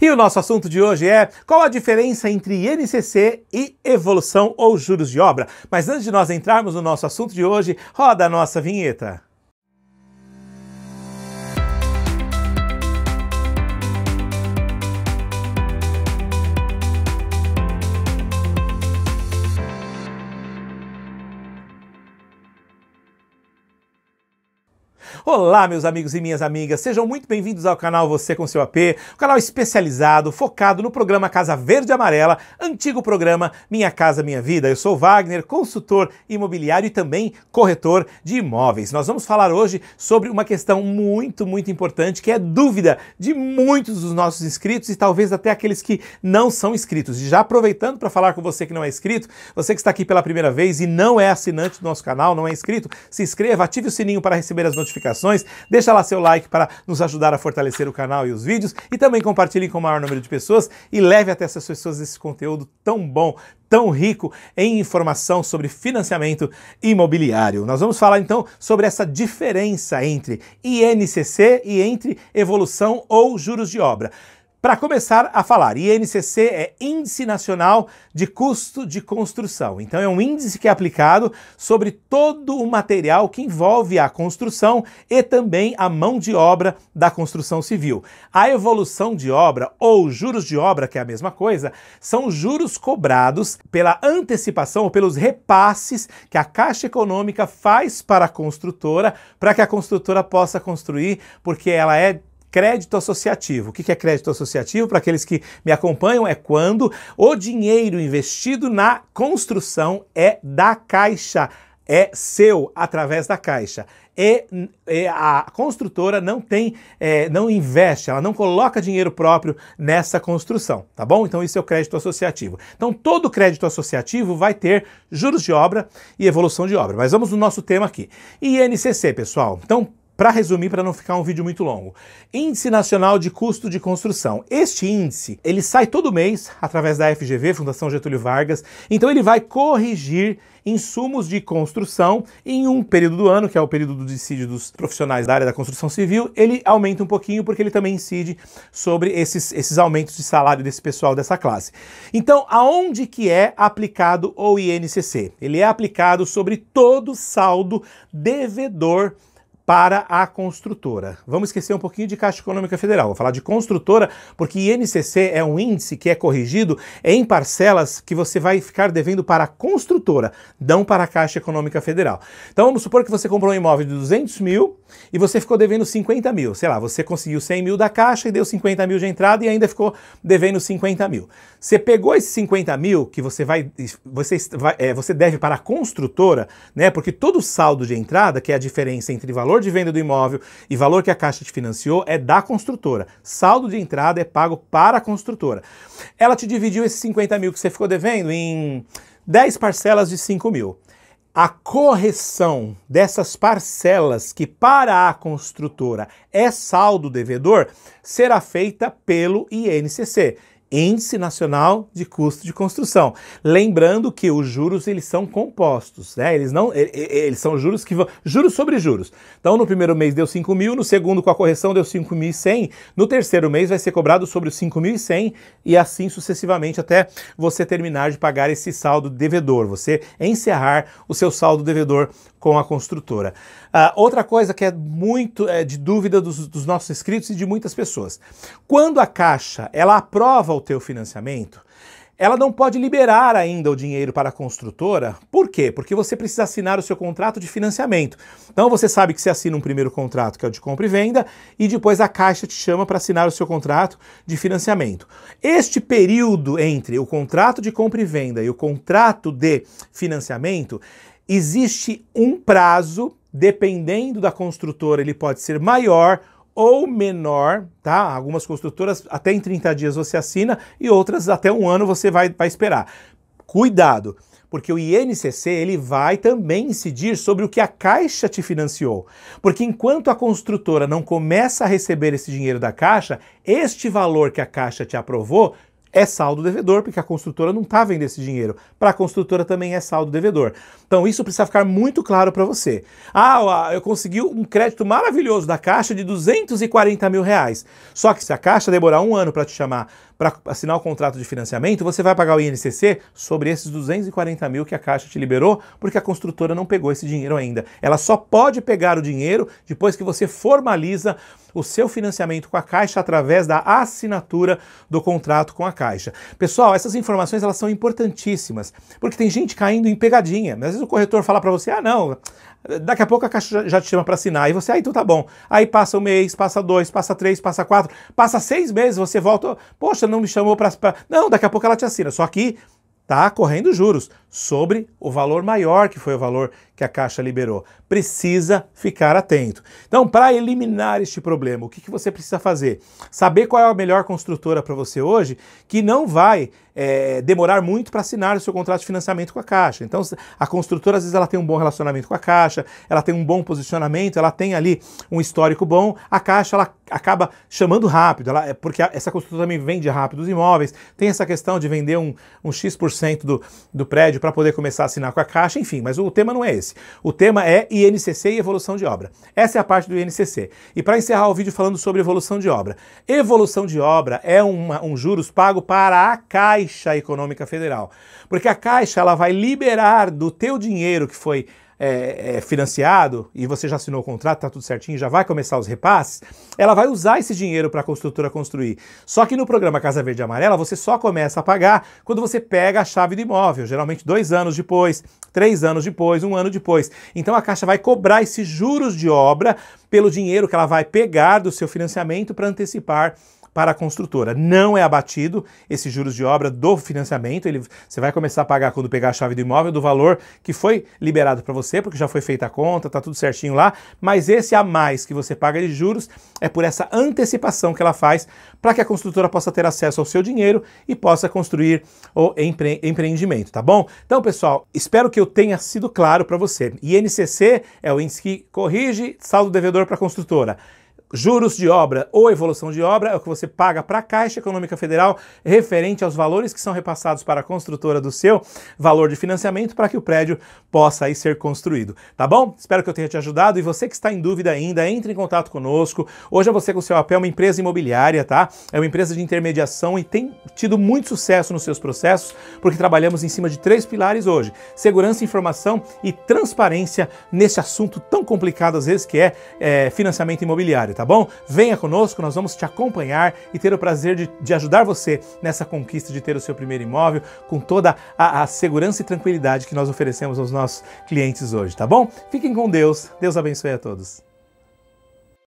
E o nosso assunto de hoje é qual a diferença entre INCC e evolução ou juros de obra. Mas antes de nós entrarmos no nosso assunto de hoje, roda a nossa vinheta. Olá, meus amigos e minhas amigas, sejam muito bem-vindos ao canal Você com Seu AP, um canal especializado, focado no programa Casa Verde e Amarela, antigo programa Minha Casa Minha Vida. Eu sou Wagner, consultor imobiliário e também corretor de imóveis. Nós vamos falar hoje sobre uma questão muito, muito importante, que é dúvida de muitos dos nossos inscritos e talvez até aqueles que não são inscritos. E já aproveitando para falar com você que não é inscrito, você que está aqui pela primeira vez e não é assinante do nosso canal, não é inscrito, se inscreva, ative o sininho para receber as notificações notificações, deixa lá seu like para nos ajudar a fortalecer o canal e os vídeos e também compartilhe com o maior número de pessoas e leve até essas pessoas esse conteúdo tão bom, tão rico em informação sobre financiamento imobiliário. Nós vamos falar então sobre essa diferença entre INCC e entre evolução ou juros de obra. Para começar a falar, INCC é Índice Nacional de Custo de Construção. Então é um índice que é aplicado sobre todo o material que envolve a construção e também a mão de obra da construção civil. A evolução de obra ou juros de obra, que é a mesma coisa, são juros cobrados pela antecipação ou pelos repasses que a Caixa Econômica faz para a construtora, para que a construtora possa construir, porque ela é crédito associativo. O que é crédito associativo? Para aqueles que me acompanham, é quando o dinheiro investido na construção é da Caixa, é seu através da Caixa. E, e a construtora não tem, é, não investe, ela não coloca dinheiro próprio nessa construção, tá bom? Então isso é o crédito associativo. Então todo crédito associativo vai ter juros de obra e evolução de obra. Mas vamos no nosso tema aqui. INCC, pessoal. Então para resumir, para não ficar um vídeo muito longo, Índice Nacional de Custo de Construção. Este índice, ele sai todo mês através da FGV, Fundação Getúlio Vargas, então ele vai corrigir insumos de construção em um período do ano, que é o período do dissídio dos profissionais da área da construção civil, ele aumenta um pouquinho porque ele também incide sobre esses, esses aumentos de salário desse pessoal dessa classe. Então, aonde que é aplicado o INCC? Ele é aplicado sobre todo saldo devedor para a construtora. Vamos esquecer um pouquinho de Caixa Econômica Federal, vou falar de construtora, porque INCC é um índice que é corrigido em parcelas que você vai ficar devendo para a construtora, não para a Caixa Econômica Federal. Então vamos supor que você comprou um imóvel de 200 mil e você ficou devendo 50 mil, sei lá, você conseguiu 100 mil da Caixa e deu 50 mil de entrada e ainda ficou devendo 50 mil. Você pegou esses 50 mil que você vai, você, vai, é, você deve para a construtora, né? Porque todo saldo de entrada, que é a diferença entre valor valor de venda do imóvel e valor que a Caixa te financiou é da construtora. Saldo de entrada é pago para a construtora. Ela te dividiu esses 50 mil que você ficou devendo em 10 parcelas de 5 mil. A correção dessas parcelas que para a construtora é saldo devedor será feita pelo INCC. Índice Nacional de Custo de Construção. Lembrando que os juros eles são compostos, né? Eles não, eles são juros que vão juros sobre juros. Então no primeiro mês deu 5 mil, no segundo com a correção deu 5.100, no terceiro mês vai ser cobrado sobre os 5.100 e assim sucessivamente até você terminar de pagar esse saldo devedor, você encerrar o seu saldo devedor com a construtora. Ah, outra coisa que é muito é, de dúvida dos, dos, nossos inscritos e de muitas pessoas. Quando a Caixa ela aprova o teu financiamento, ela não pode liberar ainda o dinheiro para a construtora. Por quê? Porque você precisa assinar o seu contrato de financiamento. Então você sabe que você assina um primeiro contrato, que é o de compra e venda, e depois a Caixa te chama para assinar o seu contrato de financiamento. Este período entre o contrato de compra e venda e o contrato de financiamento existe um prazo, dependendo da construtora, ele pode ser maior ou menor, tá? Algumas construtoras até em 30 dias você assina e outras até um ano você vai, vai esperar. Cuidado, porque o INCC ele vai também incidir sobre o que a Caixa te financiou. Porque enquanto a construtora não começa a receber esse dinheiro da Caixa, este valor que a Caixa te aprovou é saldo devedor, porque a construtora não está vendo esse dinheiro. Para a construtora também é saldo devedor. Então isso precisa ficar muito claro para você. Ah, eu consegui um crédito maravilhoso da Caixa de 240 mil reais. Só que se a Caixa demorar um ano para te chamar para assinar o contrato de financiamento, você vai pagar o INCC sobre esses 240 mil que a Caixa te liberou, porque a construtora não pegou esse dinheiro ainda. Ela só pode pegar o dinheiro depois que você formaliza o seu financiamento com a Caixa através da assinatura do contrato com a Caixa. Pessoal, essas informações elas são importantíssimas, porque tem gente caindo em pegadinha. Às vezes o corretor fala para você: "Ah, não, daqui a pouco a Caixa já te chama para assinar". E você: "Ah, então tá bom". Aí passa um mês, passa dois, passa três, passa quatro, passa seis meses, você volta: "Poxa, não me chamou para. Pra... Não, daqui a pouco ela te assina. Só que está correndo juros sobre o valor maior que foi o valor que a Caixa liberou. Precisa ficar atento. Então, para eliminar este problema, o que, que, você precisa fazer? Saber qual é a melhor construtora para você hoje, que não vai é, demorar muito para assinar o seu contrato de financiamento com a Caixa. Então, a construtora, às vezes, ela tem um bom relacionamento com a Caixa, ela tem um bom posicionamento, ela tem ali um histórico bom, a Caixa, ela acaba chamando rápido, ela, é, porque essa construtora também vende rápido os imóveis, tem essa questão de vender um, um X% do, do prédio para poder começar a assinar com a Caixa, enfim, mas o tema não é esse. O tema é INCC e evolução de obra. Essa é a parte do INCC. E para encerrar o vídeo falando sobre evolução de obra. Evolução de obra é uma, um juros pago para a Caixa Econômica Federal, porque a Caixa ela vai liberar do teu dinheiro que foi é, é, financiado e você já assinou o contrato, está tudo certinho, já vai começar os repasses, ela vai usar esse dinheiro para a construtora construir. Só que no programa Casa Verde e Amarela, você só começa a pagar quando você pega a chave do imóvel, geralmente dois anos depois, três anos depois, um ano depois. Então a Caixa vai cobrar esses juros de obra pelo dinheiro que ela vai pegar do seu financiamento para antecipar para a construtora. Não é abatido esse juros de obra do financiamento, ele, você vai começar a pagar quando pegar a chave do imóvel do valor que foi liberado para você, porque já foi feita a conta, tá tudo certinho lá, mas esse a mais que você paga de juros é por essa antecipação que ela faz para que a construtora possa ter acesso ao seu dinheiro e possa construir o empre empreendimento, tá bom? Então, pessoal, espero que eu tenha sido claro para você. INCC é o índice que corrige saldo devedor para a construtora. Juros de obra ou evolução de obra é o que você paga para a Caixa Econômica Federal referente aos valores que são repassados para a construtora do seu valor de financiamento para que o prédio possa aí ser construído. Tá bom? Espero que eu tenha te ajudado e você que está em dúvida ainda, entre em contato conosco. Hoje é você com o seu papel é uma empresa imobiliária, tá? É uma empresa de intermediação e tem tido muito sucesso nos seus processos porque trabalhamos em cima de três pilares hoje: segurança, informação e transparência nesse assunto tão complicado às vezes que é, é financiamento imobiliário. Tá? tá bom? Venha conosco, nós vamos te acompanhar e ter o prazer de, de ajudar você nessa conquista de ter o seu primeiro imóvel com toda a, a segurança e tranquilidade que nós oferecemos aos nossos clientes hoje, tá bom? Fiquem com Deus, Deus abençoe a todos.